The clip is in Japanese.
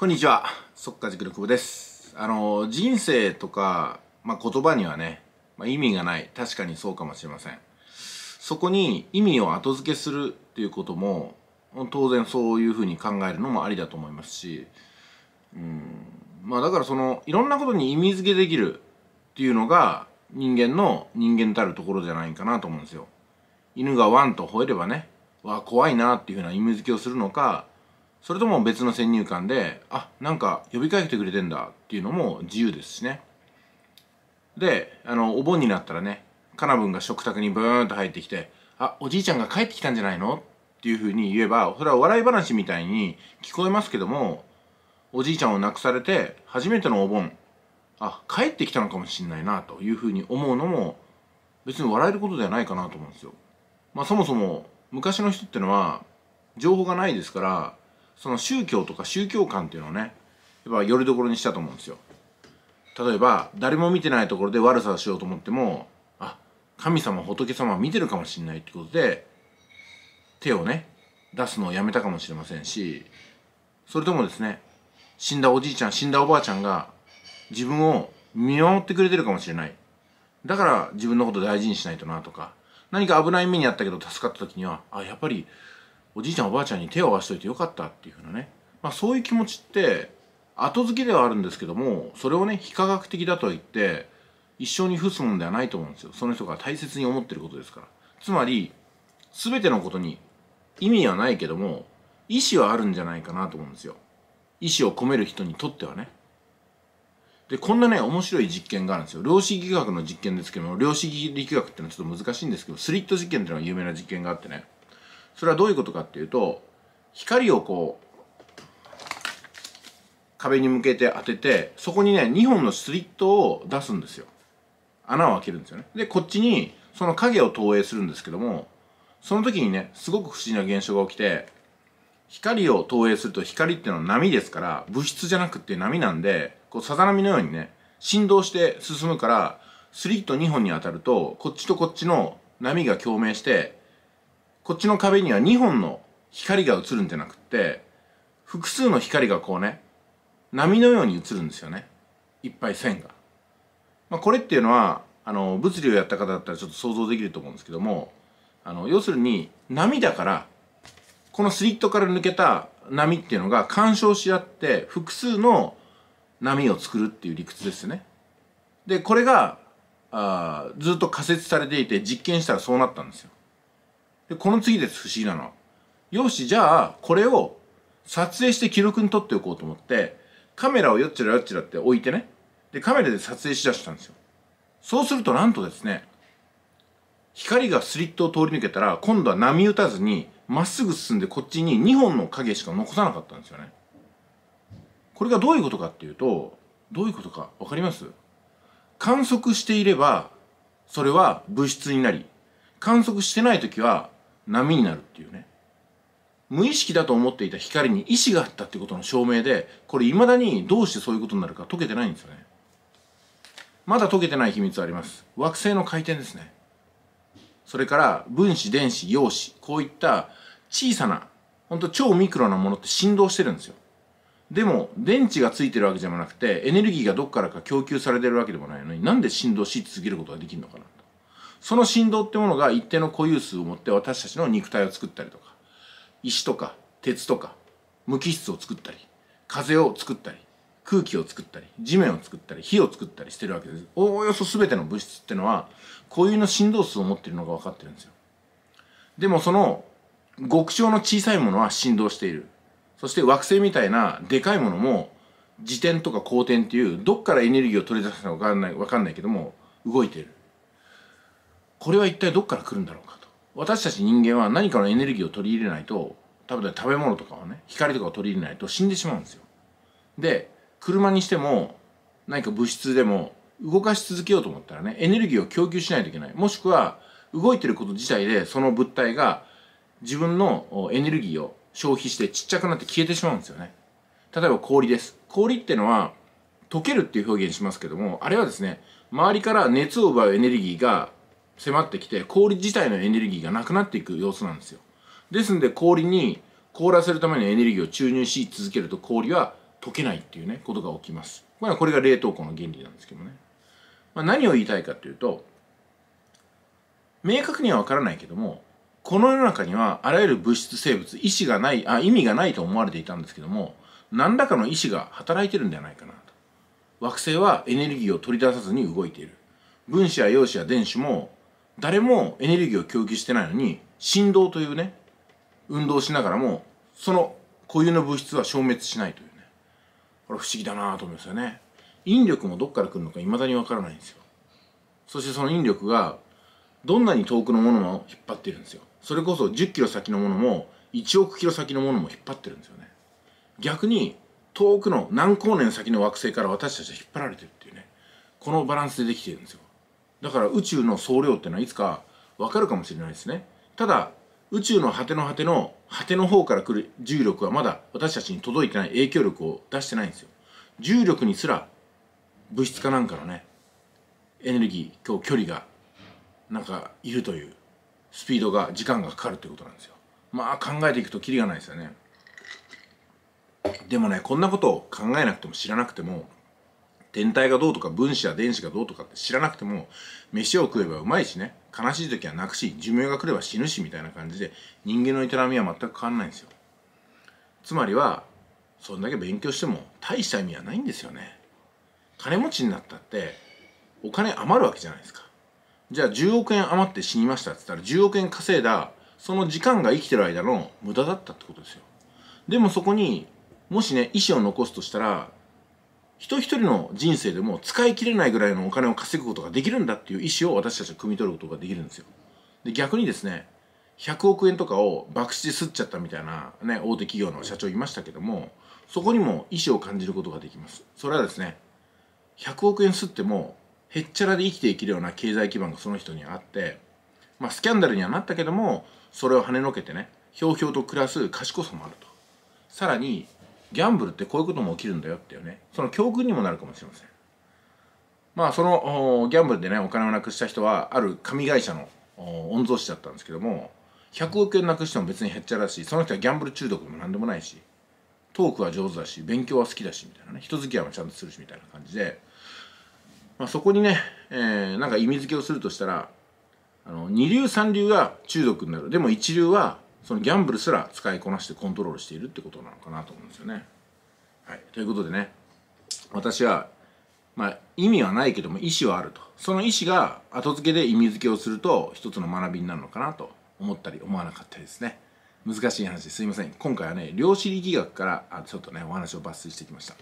こんにちは、っか塾の久保です。あの、人生とか、まあ、言葉にはね、まあ、意味がない。確かにそうかもしれません。そこに意味を後付けするっていうことも、当然そういうふうに考えるのもありだと思いますし、うん、まあだからその、いろんなことに意味付けできるっていうのが、人間の人間たるところじゃないかなと思うんですよ。犬がワンと吠えればね、わ、怖いなっていうふうな意味付けをするのか、それとも別の先入観であなんか呼びかけてくれてんだっていうのも自由ですしねであのお盆になったらねカナブンが食卓にブーンと入ってきて「あおじいちゃんが帰ってきたんじゃないの?」っていうふうに言えばそれは笑い話みたいに聞こえますけどもおじいちゃんを亡くされて初めてのお盆あ帰ってきたのかもしれないなというふうに思うのも別に笑えることではないかなと思うんですよ。まあ、そもそも昔の人ってのは情報がないですからその宗教とか宗教観っていうのをねやっぱよりどころにしたと思うんですよ例えば誰も見てないところで悪さをしようと思ってもあ神様仏様は見てるかもしれないってことで手をね出すのをやめたかもしれませんしそれともですね死んだおじいちゃん死んだおばあちゃんが自分を見守ってくれてるかもしれないだから自分のこと大事にしないとなとか何か危ない目にあったけど助かった時にはあやっぱりおじいちゃんおばあちゃんに手を合わせといてよかったっていうふうなね、まあ、そういう気持ちって後付けではあるんですけどもそれをね非科学的だと言って一生に付すもんではないと思うんですよその人が大切に思ってることですからつまり全てのことに意味はないけども意思はあるんじゃないかなと思うんですよ意思を込める人にとってはねでこんなね面白い実験があるんですよ量子力学の実験ですけども量子力学ってのはちょっと難しいんですけどスリット実験っていうのが有名な実験があってねそれはどういうことかっていうと光をこう壁に向けて当ててそこにね2本のスリットを出すんですよ穴を開けるんですよねでこっちにその影を投影するんですけどもその時にねすごく不思議な現象が起きて光を投影すると光っていうのは波ですから物質じゃなくて波なんでこうさざ波のようにね振動して進むからスリット2本に当たるとこっちとこっちの波が共鳴してこっちの壁には2本の光が映るんじゃなくって複数の光がこうね波のように映るんですよねいっぱい線が、まあ、これっていうのはあの物理をやった方だったらちょっと想像できると思うんですけどもあの要するに波だからこのスリットから抜けた波っていうのが干渉し合って複数の波を作るっていう理屈ですね。でこれがあずっと仮説されていて実験したらそうなったんですよ。でこの次です不思議なのはよしじゃあこれを撮影して記録に撮っておこうと思ってカメラをよっちらよっちらって置いてねでカメラで撮影しだしたんですよそうするとなんとですね光がスリットを通り抜けたら今度は波打たずにまっすぐ進んでこっちに2本の影しか残さなかったんですよねこれがどういうことかっていうとどういうことかわかります観測していればそれは物質になり観測してない時は波になるっていうね無意識だと思っていた光に意志があったってことの証明でこれ未だにどうしてそういうことになるか解けてないんですよねまだ解けてない秘密あります惑星の回転ですねそれから分子電子陽子こういった小さなほんと超ミクロなものって振動してるんですよでも電池がついてるわけじゃなくてエネルギーがどっからか供給されてるわけでもないのになんで振動し続けることができるのかなその振動ってものが一定の固有数を持って私たちの肉体を作ったりとか石とか鉄とか無機質を作ったり風を作ったり空気を作ったり地面を作ったり火を作ったりしてるわけですおおよそ全ての物質ってのは固有の振動数を持ってるのが分かってるんですよでもその極小の小さいものは振動しているそして惑星みたいなでかいものも自転とか公転っていうどっからエネルギーを取り出すたのかわかんないわかんないけども動いているこれは一体どっから来るんだろうかと私たち人間は何かのエネルギーを取り入れないと例えば食べ物とかはね光とかを取り入れないと死んでしまうんですよで車にしても何か物質でも動かし続けようと思ったらねエネルギーを供給しないといけないもしくは動いてること自体でその物体が自分のエネルギーを消費してちっちゃくなって消えてしまうんですよね例えば氷です氷ってのは溶けるっていう表現しますけどもあれはですね周りから熱を奪うエネルギーが迫ってきて氷自体のエネルギーがなくなっていく様子なんですよですんで氷に凍らせるためのエネルギーを注入し続けると氷は溶けないっていうねことが起きますこれこれが冷凍庫の原理なんですけどね、まあ、何を言いたいかというと明確には分からないけどもこの世の中にはあらゆる物質生物意志がないあ意味がないと思われていたんですけども何らかの意志が働いてるんじゃないかなと惑星はエネルギーを取り出さずに動いている分子や陽子や電子も誰もエネルギーを供給してないのに振動というね運動をしながらもその固有の物質は消滅しないというねこれ不思議だなと思いますよね引力もどっから来るのか未だにわからないんですよそしてその引力がどんなに遠くのものも引っ張ってるんですよそれこそ10キロ先のものも1億キロ先のものも引っ張ってるんですよね逆に遠くの何光年先の惑星から私たちは引っ張られてるっていうねこのバランスでできてるんですよだから宇宙の総量ってのはいつかわかるかもしれないですねただ宇宙の果ての果ての果ての方から来る重力はまだ私たちに届いてない影響力を出してないんですよ重力にすら物質かなんかのねエネルギー日距離がなんかいるというスピードが時間がかかるということなんですよまあ考えていくとキリがないですよねでもねこんなことを考えなくても知らなくても天体がどうとか分子や電子がどうとかって知らなくても飯を食えばうまいしね悲しい時は泣くし寿命が来れば死ぬしみたいな感じで人間の営みは全く変わんないんですよつまりはそんだけ勉強しても大した意味はないんですよね金持ちになったってお金余るわけじゃないですかじゃあ10億円余って死にましたって言ったら10億円稼いだその時間が生きてる間の無駄だったってことですよでもそこにもしね意思を残すとしたら人一人の人生でも使い切れないぐらいのお金を稼ぐことができるんだっていう意思を私たちは汲み取ることができるんですよ。で、逆にですね、100億円とかを博打で吸っちゃったみたいなね、大手企業の社長いましたけども、そこにも意思を感じることができます。それはですね、100億円吸っても、へっちゃらで生きていけるような経済基盤がその人にあって、まあスキャンダルにはなったけども、それを跳ねのけてね、ひょうひょうと暮らす賢さもあると。さらに、ギャンブルってこういうことも起きるんだよっていうねその教訓にもなるかもしれませんまあそのギャンブルでねお金をなくした人はある紙会社の御曹司だったんですけども100億円なくしても別に減っちゃらしその人はギャンブル中毒もも何でもないしトークは上手だし勉強は好きだしみたいなね人付き合いもちゃんとするしみたいな感じで、まあ、そこにね、えー、なんか意味付けをするとしたらあの二流三流が中毒になるでも一流はそのギャンブルすら使いこなしてコントロールしているってことなのかなと思うんですよね。はい、ということでね私は、まあ、意味はないけども意思はあるとその意思が後付けで意味付けをすると一つの学びになるのかなと思ったり思わなかったりですね難しい話すいません今回はね量子力学からあちょっとねお話を抜粋してきました。